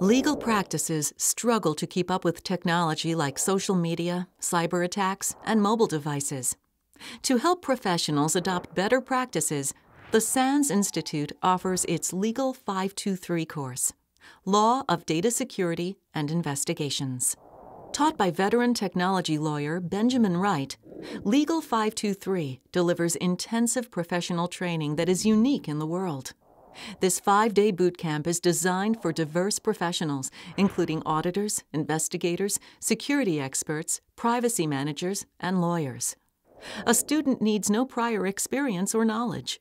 Legal practices struggle to keep up with technology like social media, cyber attacks, and mobile devices. To help professionals adopt better practices, the SANS Institute offers its Legal 523 course, Law of Data Security and Investigations. Taught by veteran technology lawyer Benjamin Wright, Legal 523 delivers intensive professional training that is unique in the world. This five day boot camp is designed for diverse professionals, including auditors, investigators, security experts, privacy managers, and lawyers. A student needs no prior experience or knowledge.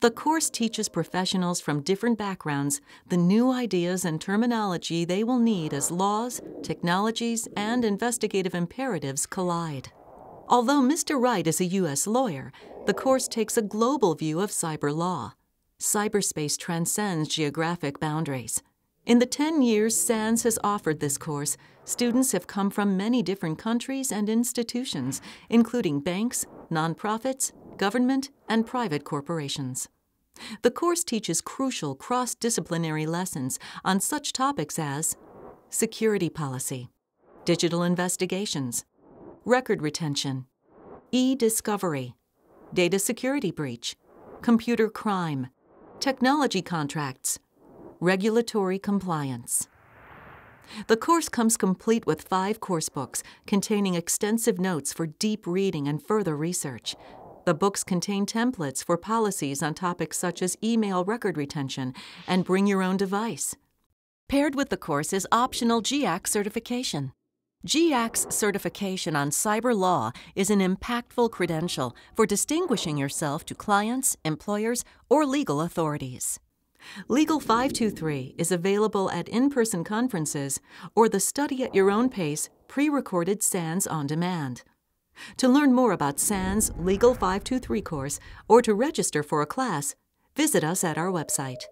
The course teaches professionals from different backgrounds the new ideas and terminology they will need as laws, technologies, and investigative imperatives collide. Although Mr. Wright is a U.S. lawyer, the course takes a global view of cyber law. Cyberspace transcends geographic boundaries. In the 10 years SANS has offered this course, students have come from many different countries and institutions, including banks, nonprofits, government, and private corporations. The course teaches crucial cross disciplinary lessons on such topics as security policy, digital investigations, record retention, e discovery, data security breach, computer crime, technology contracts, regulatory compliance. The course comes complete with five course books containing extensive notes for deep reading and further research. The books contain templates for policies on topics such as email record retention and bring your own device. Paired with the course is optional GIAC certification. GAX certification on cyber law is an impactful credential for distinguishing yourself to clients, employers, or legal authorities. Legal 523 is available at in person conferences or the Study at Your Own Pace pre recorded SANS on demand. To learn more about SANS Legal 523 course or to register for a class, visit us at our website.